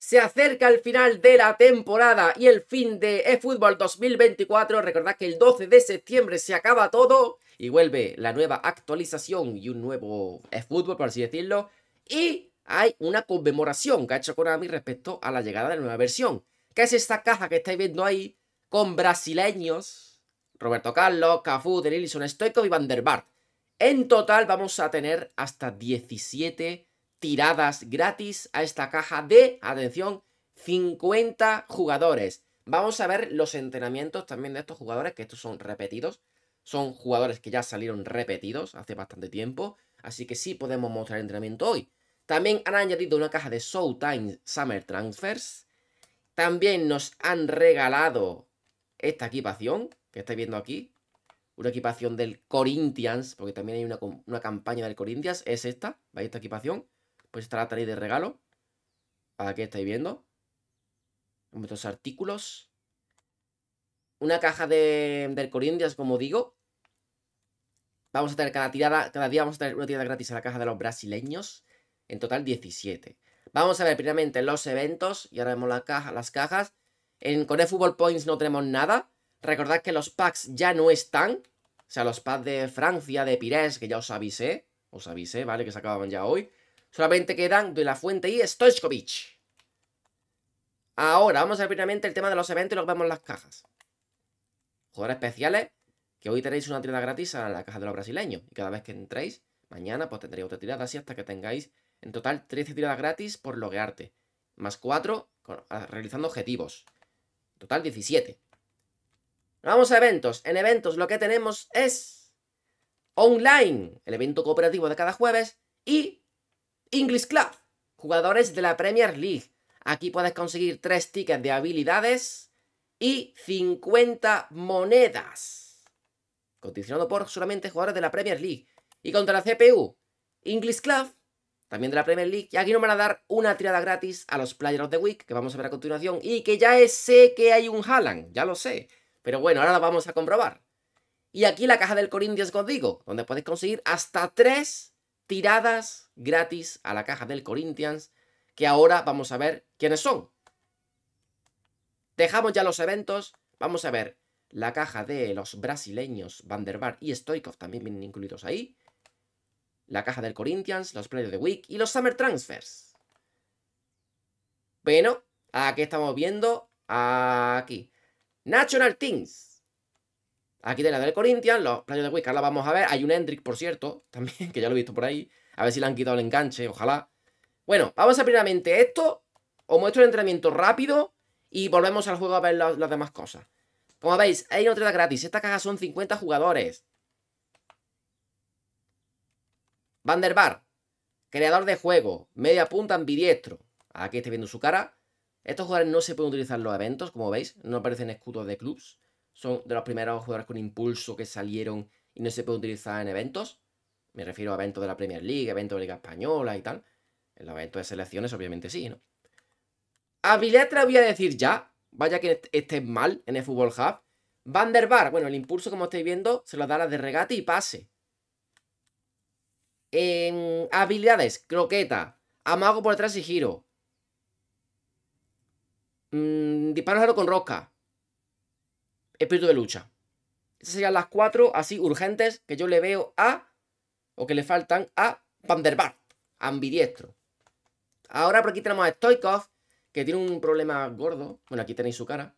Se acerca el final de la temporada y el fin de eFootball 2024. Recordad que el 12 de septiembre se acaba todo y vuelve la nueva actualización y un nuevo eFootball, por así decirlo. Y hay una conmemoración que ha hecho Konami respecto a la llegada de la nueva versión, que es esta caja que estáis viendo ahí con brasileños, Roberto Carlos, Cafu, Denilson Stoico y Van der Bart. En total vamos a tener hasta 17 tiradas gratis a esta caja de, atención, 50 jugadores. Vamos a ver los entrenamientos también de estos jugadores, que estos son repetidos. Son jugadores que ya salieron repetidos hace bastante tiempo, así que sí podemos mostrar el entrenamiento hoy. También han añadido una caja de Showtime Summer Transfers. También nos han regalado esta equipación que estáis viendo aquí. Una equipación del Corinthians, porque también hay una, una campaña del Corinthians, es esta, ¿veis esta equipación? Pues esta de regalo. Para que estáis viendo. muchos artículos. Una caja de, Del Corindias, como digo. Vamos a tener cada tirada, cada día vamos a tener una tirada gratis a la caja de los brasileños. En total 17. Vamos a ver primeramente los eventos y ahora vemos las cajas. En, con Football Points no tenemos nada. Recordad que los packs ya no están. O sea, los packs de Francia, de Pires, que ya os avisé. Os avisé, ¿vale? Que se acababan ya hoy. Solamente quedan De La Fuente y Stoichkovich. Ahora, vamos a ver primeramente el tema de los eventos y los vemos las cajas. Jugadores especiales, que hoy tenéis una tirada gratis a la caja de los brasileños. Y cada vez que entréis, mañana pues tendréis otra tirada así hasta que tengáis en total 13 tiradas gratis por loguearte. Más 4 realizando objetivos. Total 17. Vamos a eventos. En eventos lo que tenemos es online, el evento cooperativo de cada jueves, y English Club, jugadores de la Premier League. Aquí puedes conseguir 3 tickets de habilidades y 50 monedas. Condicionado por solamente jugadores de la Premier League. Y contra la CPU, English Club, también de la Premier League. Y aquí nos van a dar una tirada gratis a los Players of the Week, que vamos a ver a continuación. Y que ya sé que hay un Haaland, ya lo sé. Pero bueno, ahora lo vamos a comprobar. Y aquí la caja del Corinthians, os donde puedes conseguir hasta 3 tiradas gratis a la caja del Corinthians, que ahora vamos a ver quiénes son. Dejamos ya los eventos, vamos a ver la caja de los brasileños Van y Stoikov también vienen incluidos ahí. La caja del Corinthians, los Players the Week y los Summer Transfers. Bueno, aquí estamos viendo. Aquí. National Teams. Aquí la del Corinthians, los playos de Wicca la vamos a ver. Hay un Hendrick, por cierto, también, que ya lo he visto por ahí. A ver si le han quitado el enganche, ojalá. Bueno, vamos a primeramente esto. Os muestro el entrenamiento rápido y volvemos al juego a ver las, demás cosas. Como veis, hay una treta gratis. Esta caja son 50 jugadores. Van Bar, creador de juego, media punta ambidiestro. Aquí estáis viendo su cara. Estos jugadores no se pueden utilizar en los eventos, como veis. No aparecen escudos de clubs son de los primeros jugadores con impulso que salieron y no se puede utilizar en eventos. Me refiero a eventos de la Premier League, eventos de la Liga Española y tal. En los eventos de selecciones, obviamente sí, ¿no? Habilidad te voy a decir ya. Vaya que estés mal en el Fútbol Hub. Van der Bar, bueno, el impulso, como estáis viendo, se lo da las de regate y pase. habilidades, croqueta, amago por atrás y giro. Mm, Disparo con rosca espíritu de lucha. Esas serían las cuatro así urgentes que yo le veo a, o que le faltan a Panderbart. ambidiestro. Ahora por aquí tenemos a Stoikov, que tiene un problema gordo. Bueno, aquí tenéis su cara.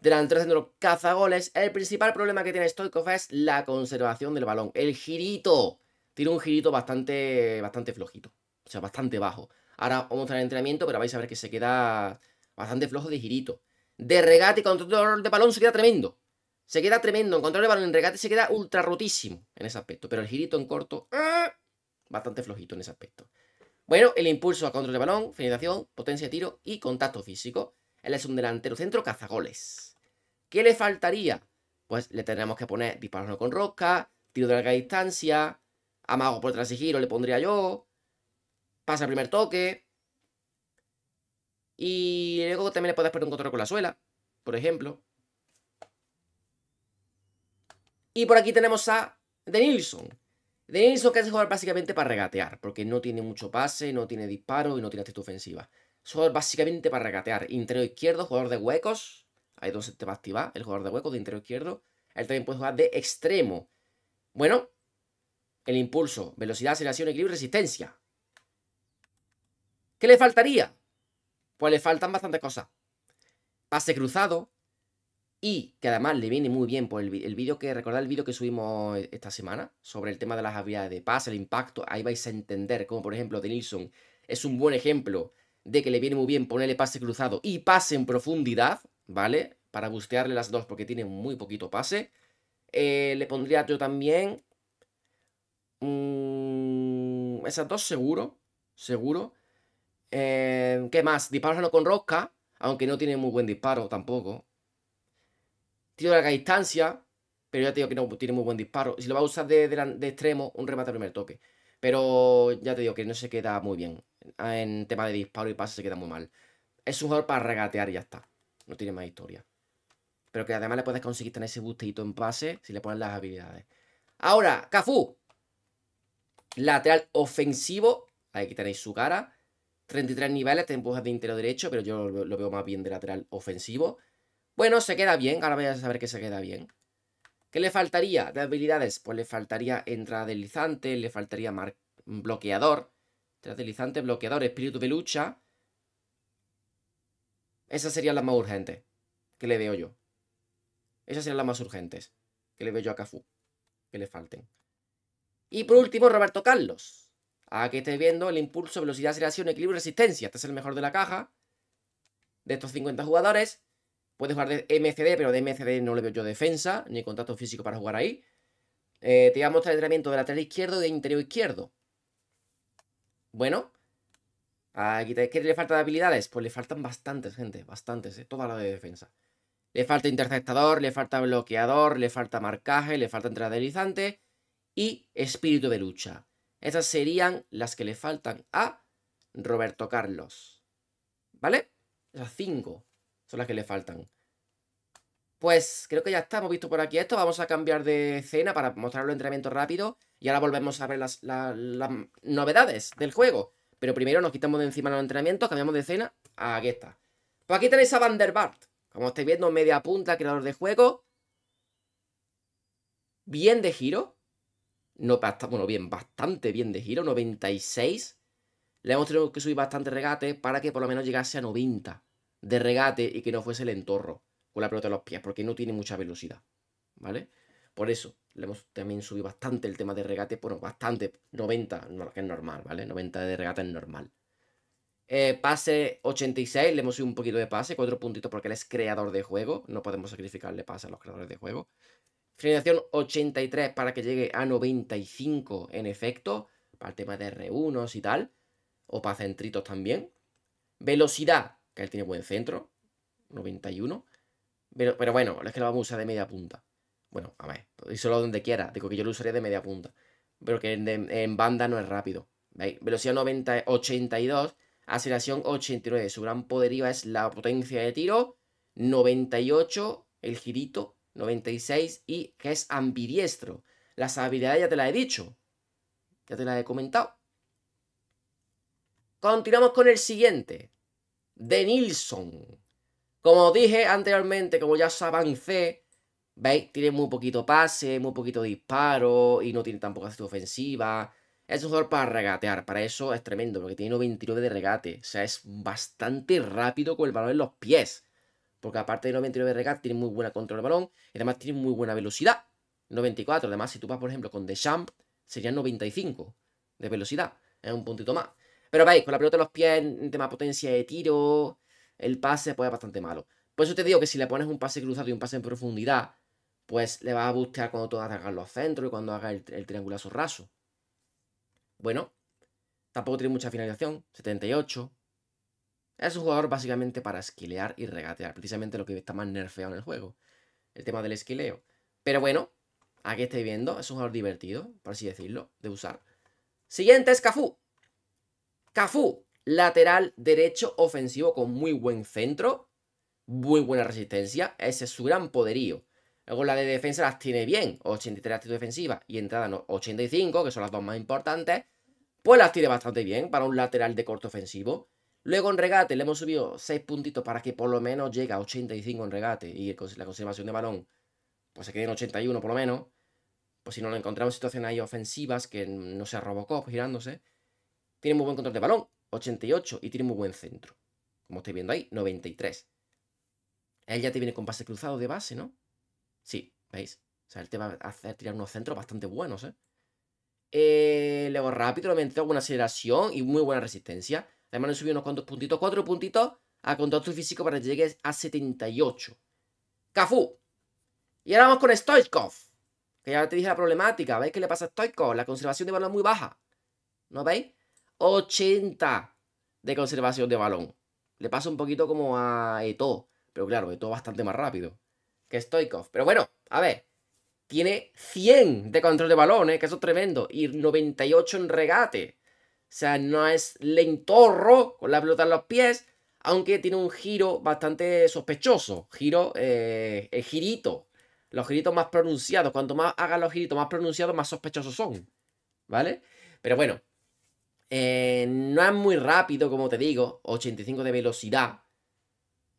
Delantero haciendo los cazagoles. El principal problema que tiene Stoikov es la conservación del balón. El girito. Tiene un girito bastante, bastante flojito. O sea, bastante bajo. Ahora vamos a tener el entrenamiento, pero vais a ver que se queda bastante flojo de girito. De regate y control de balón se queda tremendo. Se queda tremendo. En control de balón en regate se queda ultra rotísimo en ese aspecto. Pero el girito en corto, ah, bastante flojito en ese aspecto. Bueno, el impulso a control de balón, finalización, potencia de tiro y contacto físico. Él es un delantero centro cazagoles. ¿Qué le faltaría? Pues le tendríamos que poner disparos con rosca, tiro de larga distancia, amago por tras y giro le pondría yo, pasa el primer toque. Y luego también le puedes poner un control con la suela, por ejemplo. Y por aquí tenemos a Denilson. Denilson que es jugador básicamente para regatear, porque no tiene mucho pase, no tiene disparo y no tiene actitud ofensiva. Es jugador básicamente para regatear. Interior izquierdo, jugador de huecos. donde se te va a activar, el jugador de huecos de interior izquierdo. Él también puede jugar de extremo. Bueno, el impulso, velocidad, aceleración, equilibrio y resistencia. ¿Qué le faltaría? Pues le faltan bastantes cosas. Pase cruzado, y que además le viene muy bien por el vídeo que recordad el vídeo que subimos e-, esta semana sobre el tema de las habilidades de pase, el impacto, ahí vais a entender cómo por ejemplo Nilsson es un buen ejemplo de que le viene muy bien ponerle pase cruzado y pase en profundidad, ¿vale? Para bustearle las dos porque tiene muy poquito pase. Eh, le pondría yo también mm, esas dos seguro, seguro. Eh, ¿Qué más? Disparos con rosca, aunque no tiene muy buen disparo tampoco. Tiro de larga distancia, pero ya te digo que no pues, tiene muy buen disparo. Si lo va a usar de, extremo, un remate a primer toque. Pero ya te digo que no se queda muy bien. En tema de disparo y pase se queda muy mal. Es un jugador para regatear y ya está. No tiene más historia. Pero que además le puedes conseguir tener ese bustito en pase si le pones las habilidades. Ahora, Cafú. Lateral ofensivo. Aquí tenéis su cara. 33 niveles, te empujas de interior derecho, pero yo lo veo más bien de lateral ofensivo. Bueno, se queda bien, ahora voy a saber que se queda bien. ¿Qué le faltaría de habilidades? Pues le faltaría entrada deslizante, le faltaría bloqueador, entrada deslizante, bloqueador, espíritu de lucha. Esas serían las más urgentes que le veo yo. Esas serían las más urgentes que le veo yo a Cafú, que le falten. Y por último, Roberto Carlos. Aquí estáis viendo el impulso, velocidad, aceleración, equilibrio y resistencia. Este es el mejor de la caja de estos 50 jugadores. Puede jugar de MCD, pero de MCD no le veo yo defensa, ni contacto físico para jugar ahí. Eh, te voy a mostrar el entrenamiento de lateral izquierdo y de interior izquierdo. Bueno, aquí ¿qué le falta de habilidades? Pues le faltan bastantes, gente, bastantes, eh, toda la de defensa. Le falta interceptador, le falta bloqueador, le falta marcaje, le falta entrenadorizante y espíritu de lucha. Esas serían las que le faltan a Roberto Carlos. ¿Vale? Esas cinco las que le faltan. Pues creo que ya está, hemos visto por aquí esto. Vamos a cambiar de escena para mostrar el entrenamiento rápido. Y ahora volvemos a ver las, novedades del juego. Pero primero nos quitamos de encima los entrenamientos, cambiamos de escena. Aquí está. Pues aquí tenéis a Vanderbart. Como estáis viendo, media punta, creador de juego. Bien de giro. No, bueno, bien, bastante bien de giro, 96. Le hemos tenido que subir bastante regate para que por lo menos llegase a 90 de regate y que no fuese el entorro con la pelota de los pies, porque no tiene mucha velocidad, ¿vale? Por eso le hemos también subido bastante el tema de regate, bueno, bastante, 90, que es normal, ¿vale? 90 de regate es normal. Eh, pase 86, le hemos subido un poquito de pase, cuatro puntitos porque él es creador de juego, no podemos sacrificarle pase a los creadores de juego. Finalización 83 para que llegue a 95 en efecto, para el tema de r y tal, o para centritos también. Velocidad que él tiene buen centro, 91. Pero, pero bueno, es que lo vamos a usar de media punta. Bueno, a ver, pues, solo donde quiera. Digo que yo lo usaría de media punta. Pero que en, banda no es rápido. ¿Veis? Velocidad 90, 82, aceleración 89. Su gran poderío es la potencia de tiro, 98, el girito, 96 y que es ambidiestro. Las habilidades ya te las he dicho. Ya te las he comentado. Continuamos con el siguiente de Nilsson. Como dije anteriormente, como ya os avancé, veis, tiene muy poquito pase, muy poquito disparo y no tiene tampoco acción ofensiva. Es un jugador para regatear, para eso es tremendo, porque tiene 99 de regate. O sea, es bastante rápido con el balón en los pies. Porque aparte de 99 de regate, tiene muy buena control del balón y además tiene muy buena velocidad. 94, además si tú vas por ejemplo con Deschamps, serían 95 de velocidad. Es un puntito más. Pero veis, con la pelota en los pies, en tema potencia de tiro, el pase, puede es bastante malo. Por eso te digo que si le pones un pase cruzado y un pase en profundidad, pues le va a bustear cuando tú hagas los centros y cuando haga el, el triangulazo raso. Bueno, tampoco tiene mucha finalización, 78. Es un jugador básicamente para esquilear y regatear, precisamente lo que está más nerfeado en el juego, el tema del esquileo. Pero bueno, aquí estáis viendo, es un jugador divertido, por así decirlo, de usar. Siguiente es Cafú. Cafú, lateral derecho ofensivo con muy buen centro, muy buena resistencia, ese es su gran poderío. Luego la de defensa las tiene bien, 83 actitud defensiva y entrada 85, que son las dos más importantes, pues las tiene bastante bien para un lateral de corto ofensivo. Luego en regate le hemos subido 6 puntitos para que por lo menos llegue a 85 en regate y la conservación de balón pues se quede en 81 por lo menos. Pues si no lo encontramos situaciones ahí ofensivas que no sea Robocop girándose, tiene muy buen control de balón, 88, y tiene muy buen centro. Como estáis viendo ahí, 93. Él ya te viene con pase cruzado de base, ¿no? Sí, ¿veis? O sea, él te va a hacer tirar unos centros bastante buenos, ¿eh? eh luego rápido, lo buena aceleración y muy buena resistencia. Además, le subió unos cuantos puntitos, cuatro puntitos a contacto físico para que llegues a 78. ¡Cafú! Y ahora vamos con Stoichkov. Que ya te dije la problemática. ¿Veis qué le pasa a Stoichkov? La conservación de balón muy baja. ¿No veis? 80 de conservación de balón. Le pasa un poquito como a Eto, pero claro, Eto bastante más rápido que Stoikov. Pero bueno, a ver, tiene 100 de control de balón, que eso es tremendo, y 98 en regate. O sea, no es lentorro con la pelota en los pies, aunque tiene un giro bastante sospechoso. Giro, eh, el girito. Los giritos más pronunciados. Cuanto más hagan los giritos más pronunciados, más sospechosos son. ¿Vale? Pero bueno, eh, no es muy rápido, como te digo, 85 de velocidad.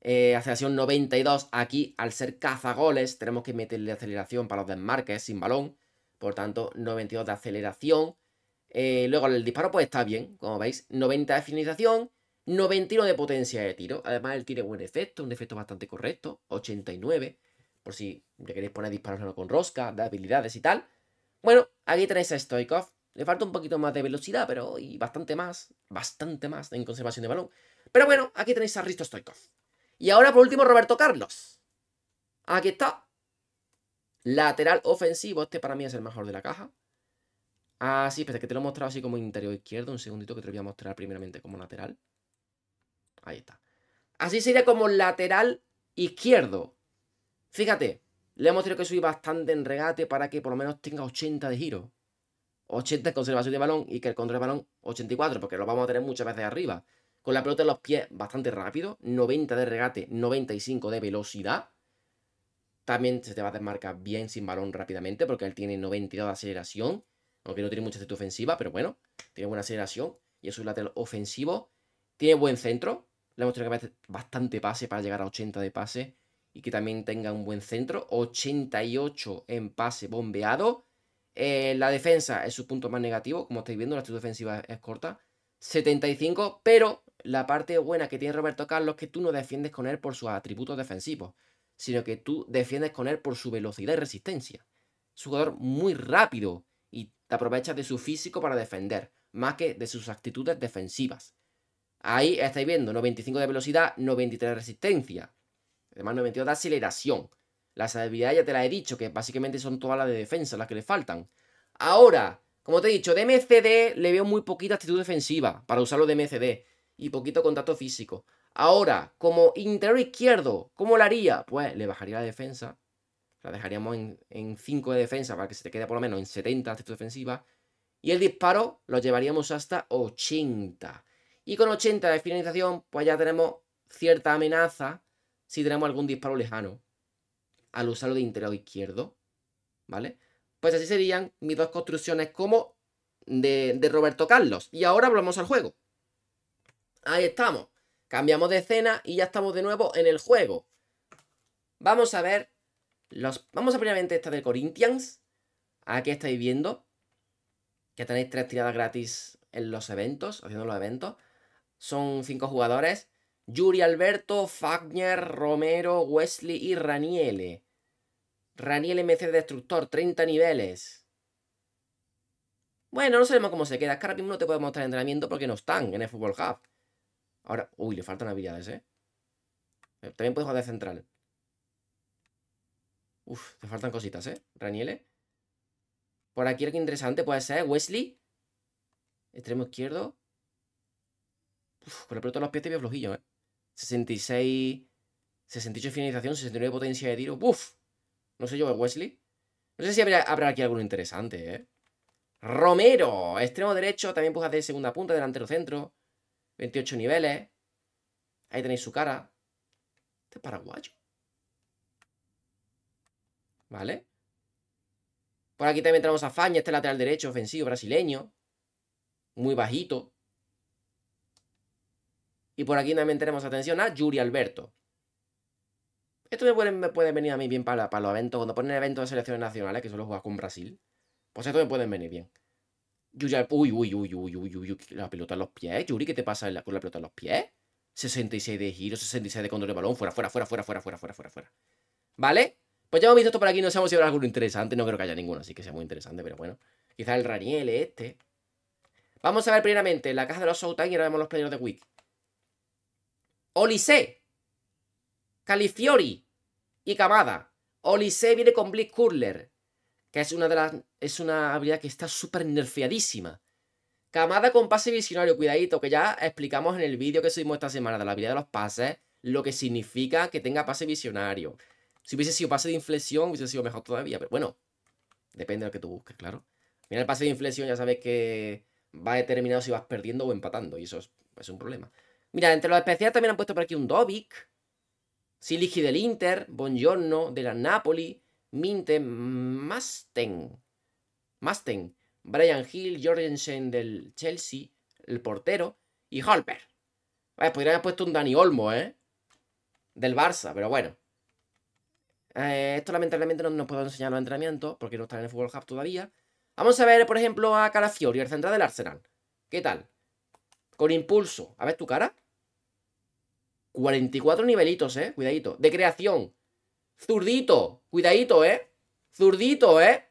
Eh, aceleración 92. Aquí, al ser cazagoles, tenemos que meterle aceleración para los desmarques sin balón. Por tanto, 92 de aceleración. Eh, luego el disparo pues está bien, como veis. 90 de finalización, 91 de potencia de tiro. Además, él tiene buen efecto, un efecto bastante correcto. 89, por si le queréis poner disparos con rosca, de habilidades y tal. Bueno, aquí tenéis a Stoikov. Le falta un poquito más de velocidad, pero y bastante más, bastante más en conservación de balón. Pero bueno, aquí tenéis a Risto Stoikov. Y ahora por último Roberto Carlos. Aquí está. Lateral ofensivo, este para mí es el mejor de la caja. Ah, sí, espérate, que te lo he mostrado así como interior izquierdo. Un segundito que te lo voy a mostrar primeramente como lateral. Ahí está. Así sería como lateral izquierdo. Fíjate, le hemos tenido que subir bastante en regate para que por lo menos tenga 80 de giro. 80 conservación de balón y que el control de balón 84, porque lo vamos a tener muchas veces arriba. Con la pelota en los pies bastante rápido, 90 de regate, 95 de velocidad. También se te va a desmarcar bien sin balón rápidamente, porque él tiene 92 de aceleración. Aunque no tiene mucha actitud ofensiva, pero bueno, tiene buena aceleración y es un lateral ofensivo. Tiene buen centro, le hemos tenido que hacer bastante pase para llegar a 80 de pase y que también tenga un buen centro. 88 en pase bombeado eh, la defensa es su punto más negativo, como estáis viendo, la actitud defensiva es corta. 75, pero la parte buena que tiene Roberto Carlos es que tú no defiendes con él por sus atributos defensivos, sino que tú defiendes con él por su velocidad y resistencia. Es un jugador muy rápido y te aprovechas de su físico para defender, más que de sus actitudes defensivas. Ahí estáis viendo 95 de velocidad, 93 de resistencia, además 92 de aceleración. Las habilidades ya te las he dicho, que básicamente son todas las de defensa, las que le faltan. Ahora, como te he dicho, de MCD le veo muy poquita actitud defensiva para usarlo de MCD y poquito contacto físico. Ahora, como interior izquierdo, ¿cómo lo haría? Pues le bajaría la defensa. La dejaríamos en 5 de defensa para que se te quede por lo menos en 70 actitud defensiva. Y el disparo lo llevaríamos hasta 80. Y con 80 de finalización, pues ya tenemos cierta amenaza si tenemos algún disparo lejano al usarlo de interior izquierdo. ¿Vale? Pues así serían mis dos construcciones como de, de Roberto Carlos. Y ahora volvemos al juego. Ahí estamos. Cambiamos de escena y ya estamos de nuevo en el juego. Vamos a ver los, vamos a primeramente esta de Corinthians. Aquí estáis viendo que tenéis tres tiradas gratis en los eventos, haciendo los eventos. Son cinco jugadores. Yuri Alberto, Fagner, Romero, Wesley y Raniele. Raniel MC Destructor, 30 niveles. Bueno, no sabemos cómo se queda. Es que ahora no te podemos mostrar entrenamiento porque no están en el Football Hub. Ahora, uy, le faltan habilidades, ¿eh? eh también puedes jugar de central. Uf, te faltan cositas, ¿eh? Raniele. Por aquí que interesante puede ser. Wesley. Extremo izquierdo. Uf, con el los pies te veo flojillo, ¿eh? 66... 68 finalización, 69 potencia de tiro. Uf. No sé yo, Wesley. No sé si habrá, aquí alguno interesante, ¿eh? Romero, extremo derecho, también puede de segunda punta, delantero centro. 28 niveles. Ahí tenéis su cara. Este es paraguayo. ¿Vale? Por aquí también tenemos a Faña, este lateral derecho, ofensivo, brasileño. Muy bajito. Y por aquí también tenemos, atención, a Yuri Alberto. Esto me pueden venir a mí bien para, para los eventos, cuando ponen eventos de selecciones nacionales, que solo jugar con Brasil. Pues esto me pueden venir bien. uy, uy, uy, uy, uy, uy, la pelota en los pies. Yuri, ¿qué te pasa con la pelota en los pies? 66 de giro, 66 de control de balón, fuera, fuera, fuera, fuera, fuera, fuera, fuera, fuera, fuera. ¿Vale? Pues ya hemos visto esto por aquí, no sabemos si habrá alguno interesante, no creo que haya ninguno, así que sea muy interesante, pero bueno. Quizás el Raniel este. Vamos a ver primeramente la caja de los Showtime y ahora vemos los players de Wick. Olise. Califiori y camada, Olise viene con Blitz Curler, que es una, de las, es una habilidad que está súper nerfeadísima. Camada con pase visionario, cuidadito, que ya explicamos en el vídeo que subimos esta semana de la habilidad de los pases, lo que significa que tenga pase visionario. Si hubiese sido pase de inflexión, hubiese sido mejor todavía, pero bueno, depende de lo que tú busques, claro. Mira el pase de inflexión, ya sabes que va determinado si vas perdiendo o empatando, y eso es, un problema. Mira, entre los especiales también han puesto por aquí un Dobik, Siligi del Inter, Buongiorno, de la Napoli, Minte, Masten, Masten, Brian Hill, Jorgensen del Chelsea, el portero, y Holper. Podría haber puesto un Dani Olmo, ¿eh? Del Barça, pero bueno. Eh, esto lamentablemente no nos puedo enseñar los entrenamientos porque no está en el Fútbol Hub todavía. Vamos a ver, por ejemplo, a Calafiori, el central del Arsenal. ¿Qué tal? Con impulso. A ver tu cara. 44 nivelitos, ¿eh? Cuidadito. De creación. Zurdito. Cuidadito, ¿eh? Zurdito, ¿eh?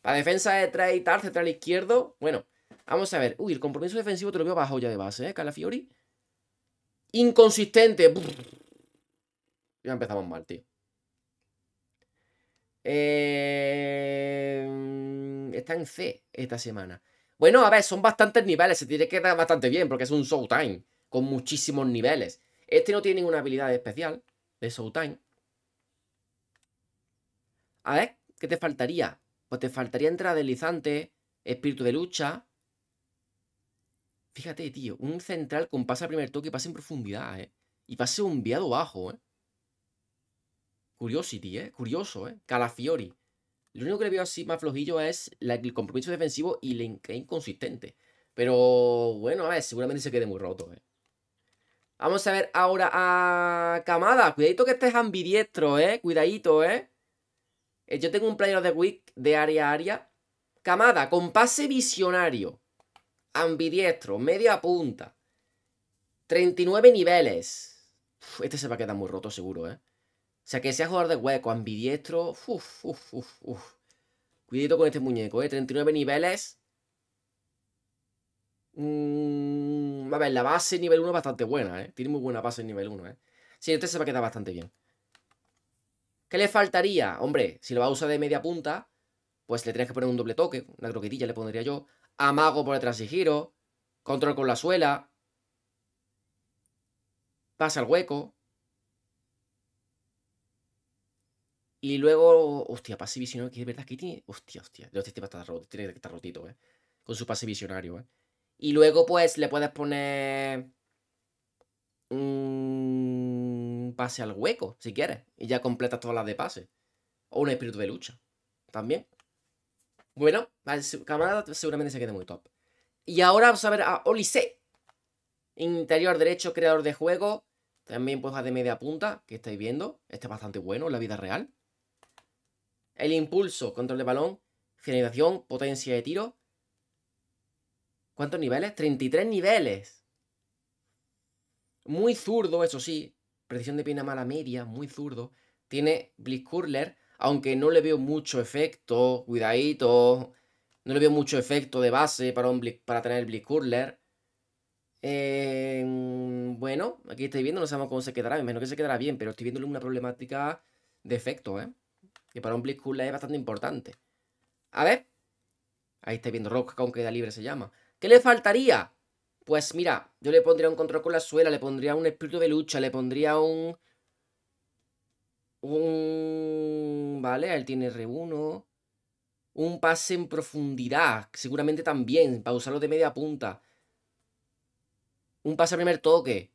Para defensa de trae y tal, central izquierdo. Bueno, vamos a ver. Uy, el compromiso defensivo te lo veo bajo ya de base, ¿eh? Calafiori. Inconsistente. Ya empezamos mal, tío. Eh... Está en C esta semana. Bueno, a ver, son bastantes niveles. Se tiene que dar bastante bien porque es un showtime con muchísimos niveles. Este no tiene ninguna habilidad especial de Showtime. A ver, ¿qué te faltaría? Pues te faltaría entrada deslizante, espíritu de lucha. Fíjate, tío, un central con pase a primer toque y pase en profundidad, ¿eh? Y pase un viado bajo, ¿eh? Curiosity, ¿eh? Curioso, ¿eh? Calafiori. Lo único que le veo así más flojillo es el compromiso defensivo y la inconsistente. Pero bueno, a ver, seguramente se quede muy roto, ¿eh? Vamos a ver ahora a Camada. Cuidadito que este es ambidiestro, ¿eh? Cuidadito, ¿eh? eh yo tengo un player de Wick de área a área. Camada, con pase visionario. Ambidiestro, media punta. 39 niveles. este se va a quedar muy roto seguro, ¿eh? O sea, que sea jugador de hueco, ambidiestro. Cuidadito con este muñeco, ¿eh? 39 niveles. Mm, a ver, la base nivel 1 es bastante buena, ¿eh? Tiene muy buena base en nivel 1, ¿eh? Sí, entonces se va a quedar bastante bien. ¿Qué le faltaría? Hombre, si lo va a usar de media punta, pues le tienes que poner un doble toque, una croquetilla le pondría yo. Amago por detrás y giro. Control con la suela. Pasa al hueco. Y luego. Hostia, pase visionario. Que de verdad que tiene. Hostia, hostia. Este va a estar tiene que estar rotito, eh. Con su pase visionario, eh. Y luego, pues, le puedes poner un pase al hueco, si quieres. Y ya completas todas las de pase. O un espíritu de lucha. También. Bueno, camarada seguramente se quede muy top. Y ahora vamos a ver a Olise. Interior derecho, creador de juego. También pues de media punta, que estáis viendo. Este es bastante bueno en la vida real. El impulso, control de balón, finalización, potencia de tiro. ¿Cuántos niveles? 33 niveles. Muy zurdo, eso sí. Precisión de pierna mala media, muy zurdo. Tiene Curler, aunque no le veo mucho efecto. Cuidadito. No le veo mucho efecto de base para, un para tener el em, bueno, aquí estáis viendo, no sabemos cómo se quedará. menos que se quedará bien, pero estoy viéndole una problemática de efecto, ¿eh? Que para un Curler es bastante importante. A ver. Ahí estáis viendo Rock, aunque queda libre se llama. ¿Qué le faltaría? Pues mira, yo le pondría un control con la suela, le pondría un espíritu de lucha, le pondría un... Un... Vale, él tiene R1. Un pase en profundidad, seguramente también, para usarlo de media punta. Un pase a primer toque.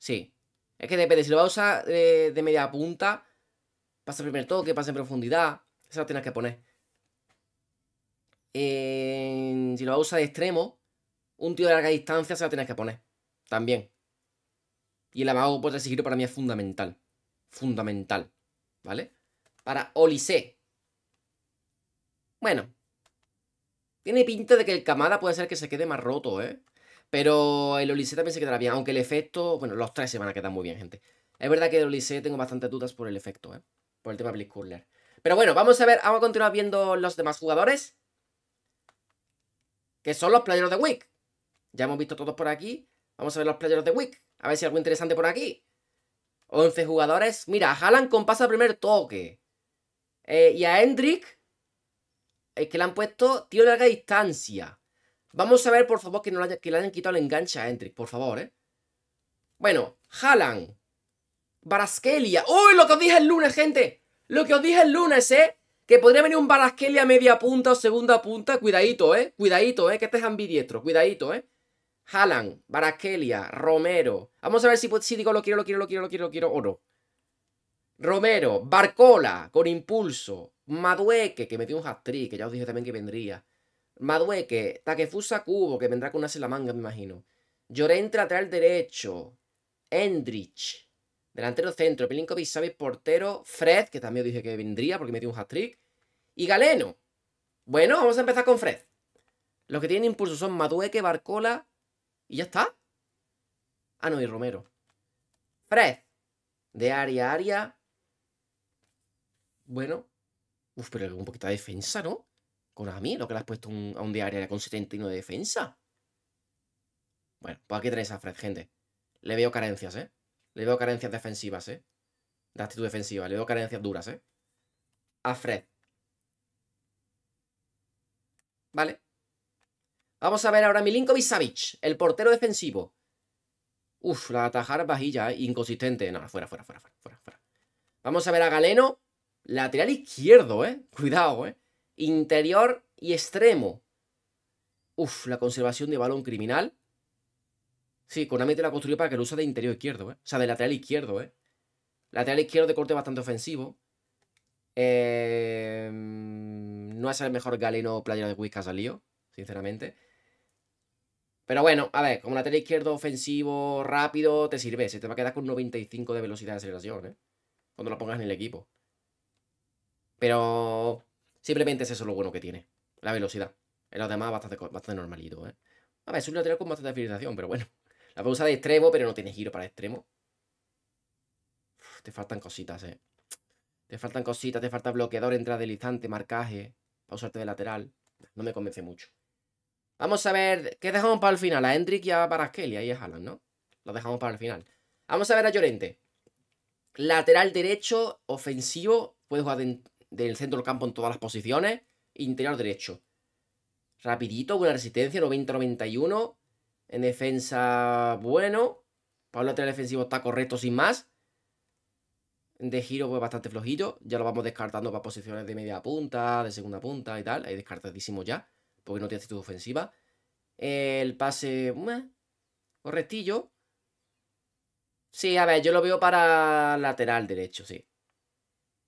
Sí. Es que depende, si lo vas a usar de, media punta, pase a primer toque, pase en profundidad. Eso lo tienes que poner si lo vas a usar de extremo, un tío de larga distancia se lo tienes que poner. También. Y el amago por tres para mí es fundamental. Fundamental. ¿Vale? Para Olise. Bueno. Tiene pinta de que el camada puede ser que se quede más roto, ¿eh? Pero el Olise también se quedará bien. Aunque el efecto... Bueno, los tres se van a quedar muy bien, gente. Es verdad que el Olise tengo bastantes dudas por el efecto, ¿eh? Por el tema Blitzcurler. Pero bueno, vamos a ver... Vamos a continuar viendo los demás jugadores que son los playeros de Wick. Ya hemos visto todos por aquí. Vamos a ver los playeros de Wick. A ver si hay algo interesante por aquí. 11 jugadores. Mira, a Haaland con el primer toque. Eh, y a Hendrik. es que le han puesto tío de larga distancia. Vamos a ver, por favor, que, no le, hayan quitado el enganche a Hendrik. por favor, ¿eh? Bueno, Haaland. Baraskelia. ¡Uy, lo que os dije el lunes, gente! Lo que os dije el lunes, ¿eh? Que podría venir un Varaskelia media punta o segunda punta. Cuidadito, ¿eh? Cuidadito, ¿eh? Que este es ambidiestro. Cuidadito, ¿eh? Haaland, Barasquelia, Romero. Vamos a ver si, digo lo quiero, lo quiero, lo quiero, lo quiero, lo quiero o no. Romero, Barcola, con impulso. Madueque, que me dio un hat que ya os dije también que vendría. Madueque, Takefusa Cubo, que vendrá con una la manga, me imagino. Llorente al derecho. Endrich. Delantero centro, Pelinkovic, Sabe, portero, Fred, que también dije que vendría porque metió un hat-trick, y Galeno. Bueno, vamos a empezar con Fred. Los que tienen impulso son Madueque, Barcola y ya está. Ah, no, y Romero. Fred, de área a área. Bueno. Uf, pero un poquito de defensa, ¿no? Con a mí, lo que le has puesto a un de área con 71 de defensa. Bueno, pues aquí tenéis a Fred, gente. Le veo carencias, ¿eh? Le veo carencias defensivas, ¿eh? De actitud defensiva. Le veo carencias duras, ¿eh? A Fred. Vale. Vamos a ver ahora Milinkovic Savic, el portero defensivo. Uf, la atajar vajilla, ¿eh? inconsistente. No, fuera, fuera, fuera, fuera, fuera, Vamos a ver a Galeno, lateral izquierdo, ¿eh? Cuidado, ¿eh? Interior y extremo. Uf, la conservación de balón criminal. Sí, Konami te la construyó para que lo usa de interior izquierdo, ¿eh? O sea, de lateral izquierdo, ¿eh? Lateral izquierdo de corte bastante ofensivo. Em, no es el mejor galeno playera de Wiz que sinceramente. Pero bueno, a ver, como lateral izquierdo ofensivo, rápido, te sirve. Se te va a quedar con 95 de velocidad de aceleración, ¿eh? Cuando lo pongas en el equipo. Pero simplemente es eso lo bueno que tiene. La velocidad. En los demás bastante, bastante normalito, ¿eh? A ver, es un lateral con bastante finalización, pero bueno. La a usar de extremo, pero no tiene giro para extremo. te faltan cositas, eh. Te faltan cositas, te falta bloqueador, entrada deslizante, marcaje, pausarte usarte de lateral. No me convence mucho. Vamos a ver, ¿qué dejamos para el final? A Hendrik y a Paraskelly. Ahí es Alan, ¿no? Lo dejamos para el final. Vamos a ver a Llorente. Lateral derecho, ofensivo, puede jugar del centro del campo en todas las posiciones. Interior derecho. Rapidito, buena resistencia, 90-91. En defensa, bueno. para Pablo lateral defensivo está correcto sin más. De giro, pues bastante flojito. Ya lo vamos descartando para posiciones de media punta, de segunda punta y tal. Ahí descartadísimo ya, porque no tiene actitud ofensiva. El pase, correctillo. Sí, a ver, yo lo veo para lateral derecho, sí.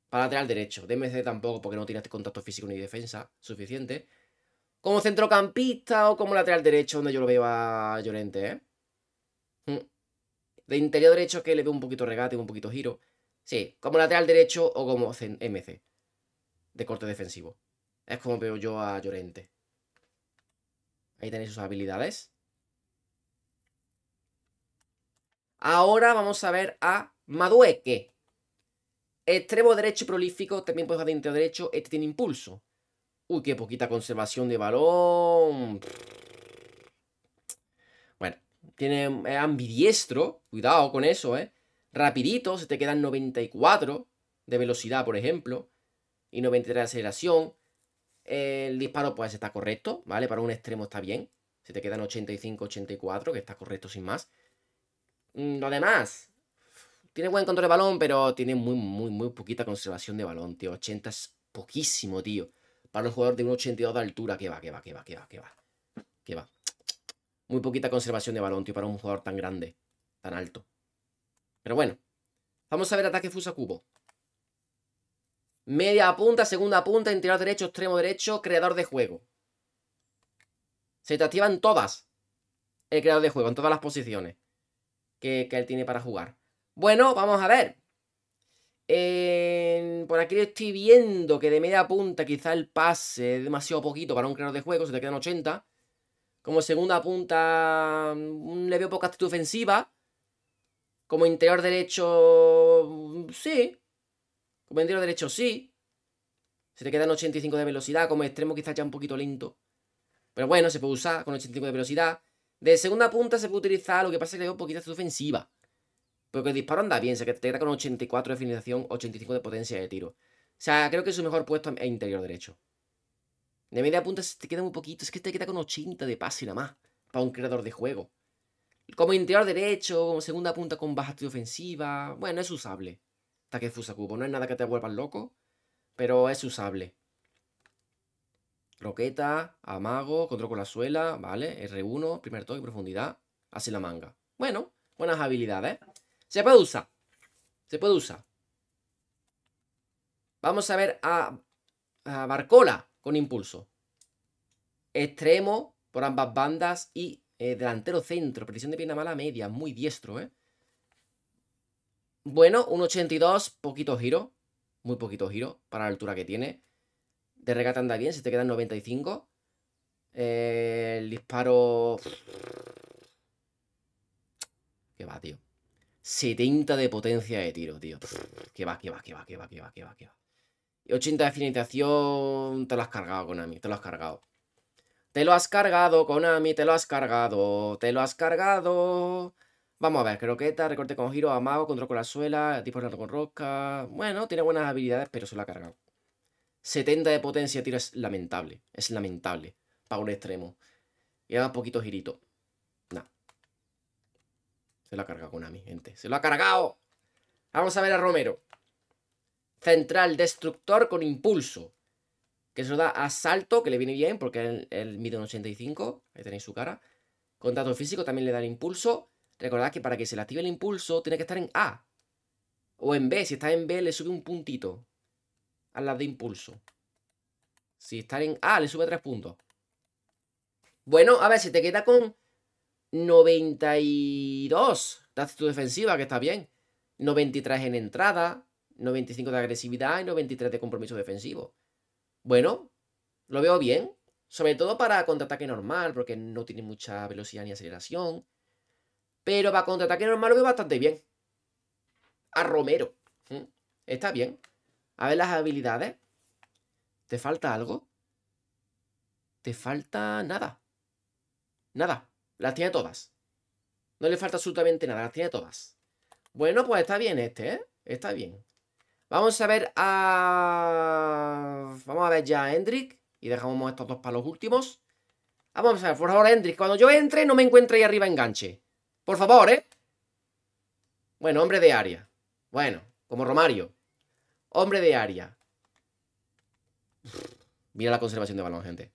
Para lateral derecho. DMC tampoco, porque no tiene contacto físico ni defensa suficiente como centrocampista o como lateral derecho, donde yo lo veo a Llorente, ¿eh? Mm. De interior derecho que le veo un poquito regate, un poquito giro. Sí, como lateral derecho o como MC. De corte defensivo. Es como veo yo a Llorente. Ahí tenéis sus habilidades. Ahora vamos a ver a Madueque. Extremo derecho prolífico, también puede jugar de interior derecho. Este tiene impulso. Uy, qué poquita conservación de balón. Bueno, tiene ambidiestro. Cuidado con eso, ¿eh? Rapidito, se te quedan 94 de velocidad, por ejemplo. Y 93 de aceleración. El disparo, pues, está correcto, ¿vale? Para un extremo está bien. Se te quedan 85, 84, que está correcto sin más. Mm, lo demás, tiene buen control de balón, pero tiene muy, muy, muy poquita conservación de balón, tío. 80 es poquísimo, tío para un jugador de 1,82 de altura. Que va, que va, que va, que va, que va. Que va. Muy poquita conservación de balón, tío, para un jugador tan grande, tan alto. Pero bueno. Vamos a ver ataque Fusa Cubo. Media punta, segunda punta, interior derecho, extremo derecho, creador de juego. Se te activan todas. El creador de juego, en todas las posiciones que él tiene para jugar. Bueno, vamos a ver por aquí estoy viendo que de media punta quizá el pase es demasiado poquito para un creador de juego, se te quedan 80. Como segunda punta mm, le veo poca actitud ofensiva. Como interior derecho, mm, sí. Como interior derecho, sí. Se te quedan 85 de velocidad. Como extremo quizá ya un poquito lento. Pero bueno, se puede usar con 85 de velocidad. De segunda punta se puede utilizar, lo que pasa es que le veo poquita actitud ofensiva. Pues que el disparo anda bien, que te queda con 84 de finalización, 85 de potencia de tiro. O sea, creo que es su mejor puesto es interior derecho. De media punta se te queda muy poquito, es que te queda con 80 de pase nada más, para un creador de juego. Como interior derecho, como segunda punta con baja actitud ofensiva, bueno, es usable. que Fusacubo no es nada que te vuelvas loco, pero es usable. Roqueta, amago, control con la suela, ¿vale? R1, primer toque, profundidad, así la manga. Bueno, buenas habilidades. Se puede usar. Se puede usar. Vamos a ver a, Barcola con impulso. Extremo por ambas bandas y eh, delantero centro. Precisión de pierna mala media. Muy diestro, ¿eh? Bueno, un 82, poquito giro. Muy poquito giro para la altura que tiene. De regata anda bien, se te quedan 95. Eh, el disparo... ¿Qué va, tío? 70 de potencia de tiro, tío. Que va, que va, que va, que va, que va, que va, que va. 80 de finalización. Te lo has cargado, Konami. Te lo has cargado. Te lo has cargado, Konami. Te lo has cargado. Te lo has cargado. Vamos a ver. Croqueta, recorte con giro, amago, control con la suela, tipo con rosca. Bueno, tiene buenas habilidades, pero se lo ha cargado. 70 de potencia de tiro es lamentable. Es lamentable. Para un extremo. Y haga poquito girito. Se lo ha cargado Konami, gente. ¡Se lo ha cargado! Vamos a ver a Romero. Central destructor con impulso. Que se lo da asalto, que le viene bien porque es el mide un 85. Ahí tenéis su cara. Contacto físico también le da el impulso. Recordad que para que se le active el impulso tiene que estar en A. O en B. Si está en B le sube un puntito. A la de impulso. Si está en A le sube tres puntos. Bueno, a ver, si te queda con 92 de actitud defensiva, que está bien. 93 en entrada, 95 de agresividad y 93 de compromiso defensivo. Bueno, lo veo bien. Sobre todo para contraataque normal, porque no tiene mucha velocidad ni aceleración. Pero para contraataque normal lo veo bastante bien. A Romero. Está bien. A ver las habilidades. ¿Te falta algo? ¿Te falta nada? Nada. Las tiene todas. No le falta absolutamente nada, las tiene todas. Bueno, pues está bien este, ¿eh? Está bien. Vamos a ver a... Vamos a ver ya a Hendrik. Y dejamos estos dos para los últimos. Ah, vamos a ver, por favor, Hendrik. Cuando yo entre, no me encuentre ahí arriba enganche. Por favor, ¿eh? Bueno, hombre de área. Bueno, como Romario. Hombre de área. Mira la conservación de balón, gente.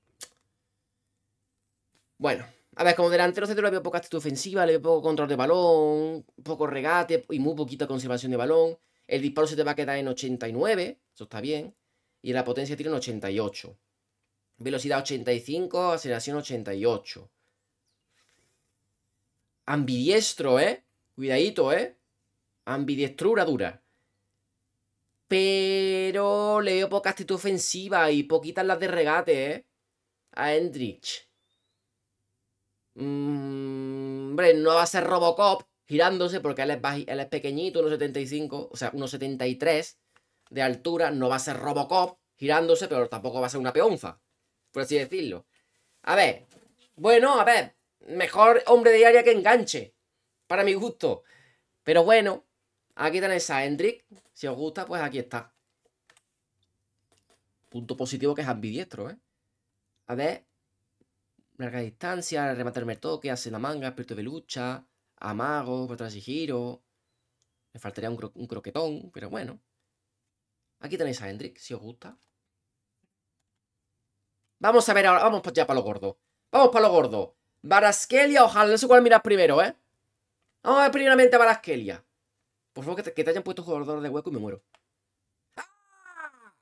Bueno. A ver, como delantero centro le veo poca actitud ofensiva, le veo poco control de balón, poco regate y muy poquita conservación de balón. El disparo se te va a quedar en 89, eso está bien. Y la potencia tiene en 88. Velocidad 85, aceleración 88. Ambidiestro, ¿eh? Cuidadito, ¿eh? Ambidiestrura dura. Pero le veo poca actitud ofensiva y poquitas las de regate, ¿eh? A Hendrich. Mm, hombre, no va a ser Robocop girándose porque él es, pequeñito, 1,75, o sea, 1,73 de altura. No va a ser Robocop girándose, pero tampoco va a ser una peonza, por así decirlo. A ver, bueno, a ver, mejor hombre de área que enganche, para mi gusto. Pero bueno, aquí tenéis a Hendrik. Si os gusta, pues aquí está. Punto positivo que es ambidiestro, ¿eh? A ver, larga distancia, el toque, hace la manga, espíritu de lucha, amago, atrás y giro. Me faltaría un, croquetón, pero bueno. Aquí tenéis a Hendrik, si os gusta. Vamos a ver ahora, vamos ya para lo gordo. Vamos para lo gordo. Baraskelia, ojalá, no sé cuál miras primero, ¿eh? Vamos a ver primeramente a Baraskelia. Por favor, que te, hayan puesto jugador de hueco y me muero. ¡Ah!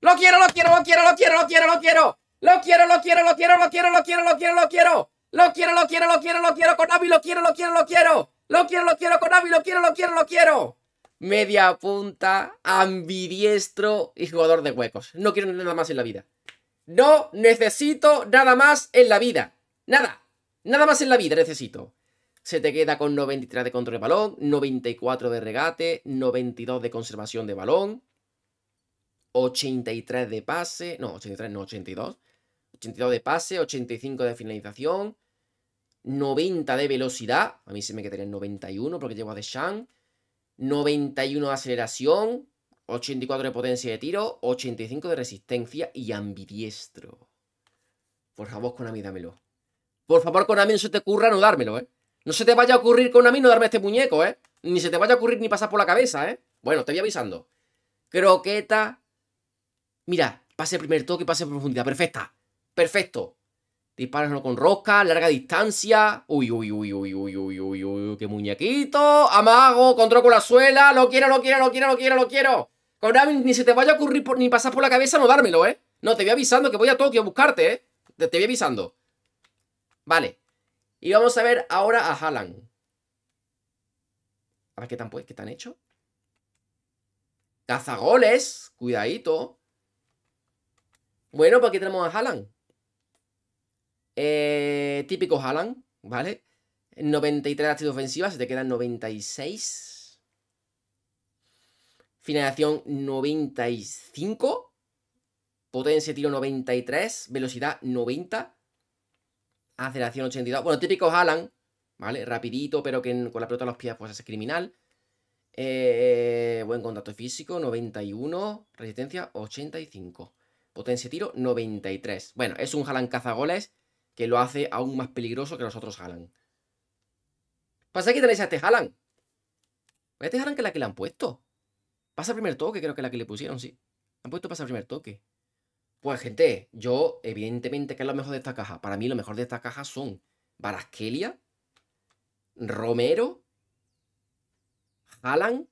¡Lo quiero, lo quiero, lo quiero, lo quiero, lo quiero, lo quiero! Lo quiero, lo quiero, lo quiero, lo quiero, lo quiero, lo quiero, lo quiero. Lo quiero, lo quiero, lo quiero, lo quiero, con Konami, lo quiero, lo quiero, lo quiero. Lo quiero, lo quiero, con lo quiero, lo quiero, lo quiero. Media punta, ambidiestro y jugador de huecos. No quiero nada más en la vida. No necesito nada más en la vida. Nada. Nada más en la vida necesito. Se te queda con 93 de control de balón, 94 de regate, 92 de conservación de balón, 83 de pase, no, 83 no, 82. 82 de pase, 85 de finalización, 90 de velocidad. A mí se me quedaría en 91 porque llevo a Deschamps. 91 de aceleración, 84 de potencia de tiro, 85 de resistencia y ambidiestro. Por favor, con Konami, dámelo. Por favor, Konami, no se te ocurra no dármelo, ¿eh? No se te vaya a ocurrir, Konami, no darme este muñeco, ¿eh? Ni se te vaya a ocurrir ni pasar por la cabeza, ¿eh? Bueno, te voy avisando. Croqueta. Mira, pase el primer toque y pase profundidad. Perfecta. Perfecto. Disparo con rosca, larga distancia. Uy, uy, uy, uy, uy, uy, uy, uy, qué muñequito. Amago, control con la suela. Lo quiero, lo quiero, lo quiero, lo quiero, lo quiero. ni se te vaya a ocurrir ni pasar por la cabeza no dármelo, ¿eh? No, te voy avisando que voy a Tokio a buscarte, ¿eh? Te, voy avisando. Vale. Y vamos a ver ahora a Haaland. A ver qué tan, pues, qué tan hecho. Cazagoles. Cuidadito. Bueno, pues aquí tenemos a Haaland. Eh, típico Haaland, ¿vale? 93 actividad ofensiva se te quedan 96. Finalización 95. Potencia tiro 93. Velocidad 90. Aceleración 82. Bueno, típico Haaland, ¿vale? Rapidito, pero que con la pelota en los pies pues es criminal. Eh, buen contacto físico, 91. Resistencia, 85. Potencia tiro, 93. Bueno, es un Haaland cazagoles que lo hace aún más peligroso que los otros Haaland. Pasa que tenéis a este Haaland. este Haaland que la que le han puesto. Pasa primer toque, creo que la que le pusieron, sí. Han puesto pasa primer toque. Pues, gente, yo, evidentemente, que es lo mejor de esta caja? Para mí, lo mejor de esta caja son Baraskelia, Romero, Jalan.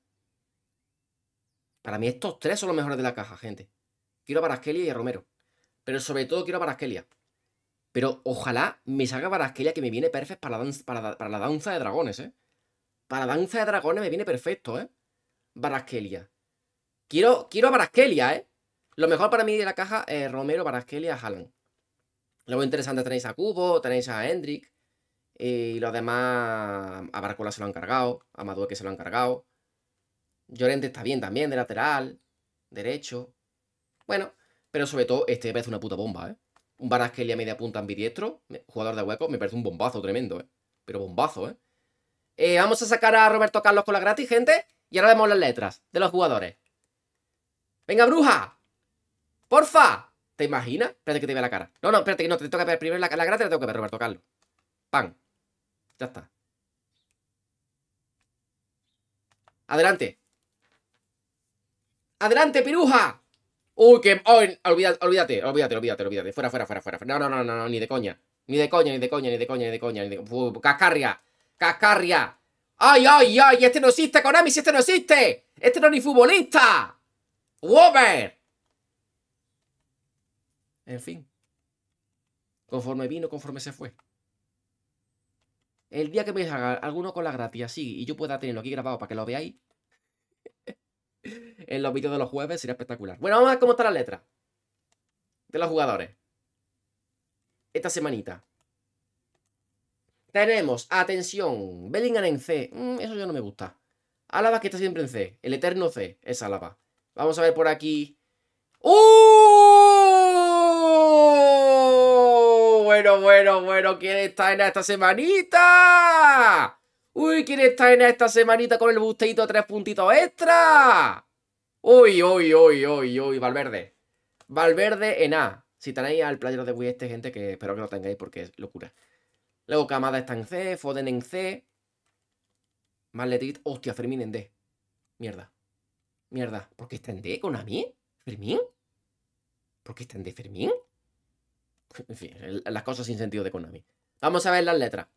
Para mí, estos tres son los mejores de la caja, gente. Quiero a Baraskelia y a Romero. Pero sobre todo quiero a Baraskelia. Pero ojalá me salga Barasquelia que me viene perfecto para la, danza, de dragones, ¿eh? Para la danza de dragones me viene perfecto, ¿eh? Barasquelia. Quiero, quiero a Baraskelia, ¿eh? Lo mejor para mí de la caja es Romero, Barasquelia, Haaland. Luego interesante tenéis a Cubo, tenéis a Hendrik. Eh, y los demás, a Barcola se lo han cargado, a Madue que se lo han cargado. Llorente está bien también, de lateral, derecho. Bueno, pero sobre todo este parece una puta bomba, ¿eh? un Barasquelia media punta ambidiestro, jugador de hueco, me parece un bombazo tremendo, ¿eh? Pero bombazo, ¿eh? ¿eh? Vamos a sacar a Roberto Carlos con la gratis, gente. Y ahora vemos las letras de los jugadores. ¡Venga, bruja! ¡Porfa! ¿Te imaginas? Espérate que te vea la cara. No, no, espérate que no, te toca ver primero la, gratis y la tengo que ver, Roberto Carlos. ¡Pam! Ya está. ¡Adelante! ¡Adelante, piruja! Uy, que. Oh, olvídate, olvídate, olvídate, olvídate, Fuera, fuera, fuera, fuera. No, no, no, no, ni de coña. Ni de coña, ni de coña, ni de coña, ni de coña. Ni de... cascarria. Cascarria. ¡Ay, ay, ay! ¡Este no existe, Konami! ¡Si este no existe! ¡Este no es ni futbolista! ¡Wover! En fin. Conforme vino, conforme se fue. El día que me haga alguno con la gratis así y yo pueda tenerlo aquí grabado para que lo veáis, en los vídeos de los jueves, sería espectacular. Bueno, vamos a ver cómo está la letra de los jugadores. Esta semanita. Tenemos, atención, Bellingham en C. Mm, eso ya no me gusta. Álava que está siempre en C. El eterno C es Álava. Vamos a ver por aquí. ¡Uh! Bueno, bueno, bueno. ¿Quién está en esta semanita? ¡Uy! ¿Quién está en esta semanita con el busteito de tres puntitos extra? Uy, uy, uy, uy, uy, Valverde. Valverde en A. Si tenéis al playero de Wii este, gente, que espero que lo tengáis porque es locura. Luego Camada está en C, Foden en C. Maletit, hostia, Fermín en D. Mierda. Mierda. ¿Por qué está en D, Konami? ¿Fermín? ¿Por qué está en D, Fermín? En fin, las cosas sin sentido de Konami. Vamos a ver las letras.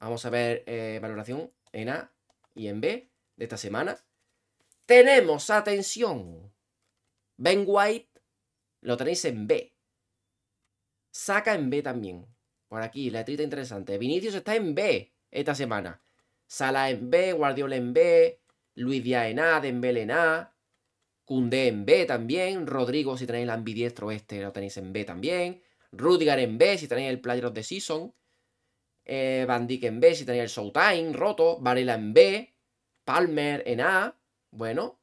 Vamos a ver eh, valoración en A y en B de esta semana. Tenemos, atención, Ben White lo tenéis en B. Saca en B también. Por aquí, la letrita interesante. Vinicius está en B esta semana. Sala en B, Guardiola en B, Luis Díaz en A, Dembélé en A, Cundé en B también, Rodrigo si tenéis el ambidiestro este lo tenéis en B también, Rudiger en B si tenéis el Player of the Season, eh, Van en B si tenéis el Showtime roto, Varela en B, Palmer en A, bueno,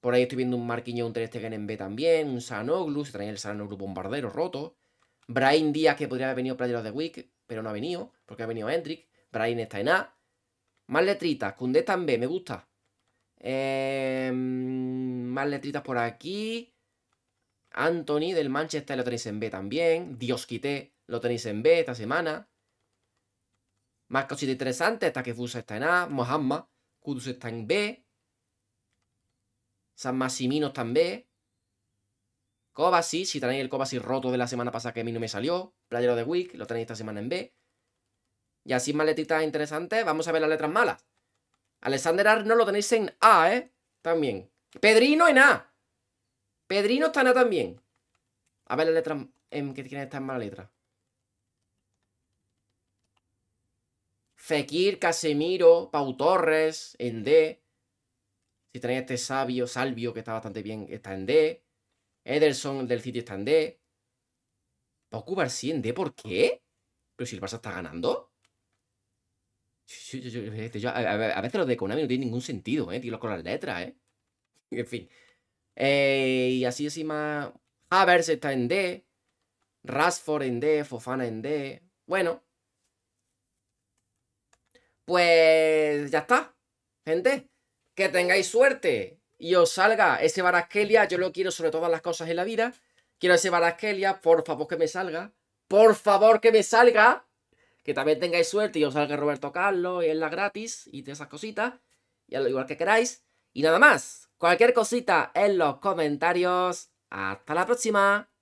por ahí estoy viendo un marquinho un Ter este en B también, un Sanoglu, se trae el Sanoglu bombardero roto. Brian Díaz, que podría haber venido para of de Week, pero no ha venido, porque ha venido Hendrik. Brain está en A. Más letritas, Kundé está en B, me gusta. Em, más letritas por aquí. Anthony del Manchester lo tenéis en B también. Dios quité, lo tenéis en B esta semana. Más cositas interesantes, Fusa está en A. Mohamed Kudus está en B. San Massiminos también. Cobasi, si tenéis el Cobasi roto de la semana pasada que a mí no me salió. Playero de Week, lo tenéis esta semana en B. Y así maletitas interesantes. Vamos a ver las letras malas. Alexander Arnold lo tenéis en A, ¿eh? También. Pedrino en A. Pedrino está en A también. A ver las letras en que tiene estas malas letras. Fekir, Casemiro, Pau Torres, en D. Si tenéis este sabio, Salvio, que está bastante bien, está en D. Ederson, del City, está en D. ocupar sí en D, ¿por qué? Pero si el Barça está ganando. a, veces los de Konami no tienen ningún sentido, ¿eh? Tío, con las letras, ¿eh? En fin. Eh, y así encima. Havers está en D. Rashford en D. Fofana en D. Bueno. Pues ya está, gente que tengáis suerte y os salga ese Baraskelia. Yo lo quiero sobre todas las cosas en la vida. Quiero ese Baraskelia, por favor que me salga. Por favor que me salga. Que también tengáis suerte y os salga Roberto Carlos y en la gratis y de esas cositas. Y al igual que queráis. Y nada más. Cualquier cosita en los comentarios. Hasta la próxima.